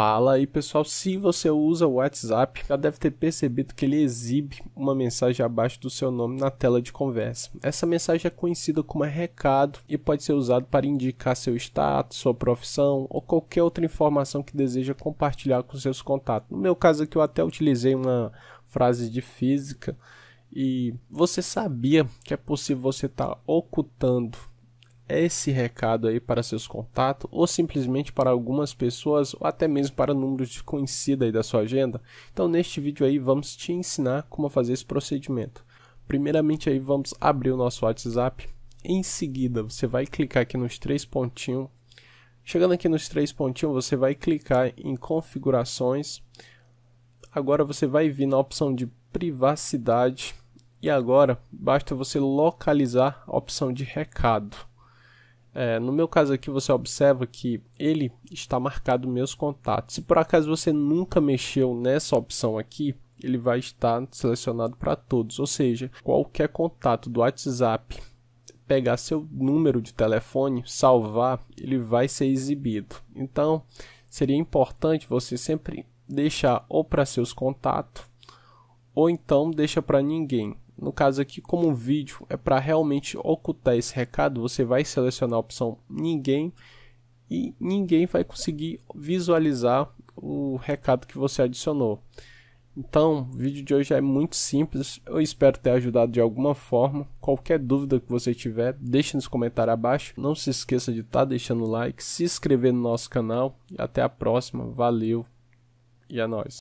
fala e pessoal, se você usa o WhatsApp, já deve ter percebido que ele exibe uma mensagem abaixo do seu nome na tela de conversa. Essa mensagem é conhecida como recado e pode ser usado para indicar seu status, sua profissão ou qualquer outra informação que deseja compartilhar com seus contatos. No meu caso aqui eu até utilizei uma frase de física e você sabia que é possível você estar tá ocultando é esse recado aí para seus contatos ou simplesmente para algumas pessoas ou até mesmo para números desconhecidos aí da sua agenda. Então neste vídeo aí vamos te ensinar como fazer esse procedimento. Primeiramente aí vamos abrir o nosso WhatsApp. Em seguida você vai clicar aqui nos três pontinhos. Chegando aqui nos três pontinhos você vai clicar em configurações. Agora você vai vir na opção de privacidade. E agora basta você localizar a opção de recado. É, no meu caso aqui, você observa que ele está marcado meus contatos. Se por acaso você nunca mexeu nessa opção aqui, ele vai estar selecionado para todos. Ou seja, qualquer contato do WhatsApp pegar seu número de telefone, salvar, ele vai ser exibido. Então, seria importante você sempre deixar ou para seus contatos ou então deixa para ninguém. No caso aqui, como um vídeo é para realmente ocultar esse recado, você vai selecionar a opção ninguém e ninguém vai conseguir visualizar o recado que você adicionou. Então, o vídeo de hoje é muito simples. Eu espero ter ajudado de alguma forma. Qualquer dúvida que você tiver, deixe nos comentários abaixo. Não se esqueça de estar tá deixando o like, se inscrever no nosso canal. E até a próxima. Valeu e é nóis.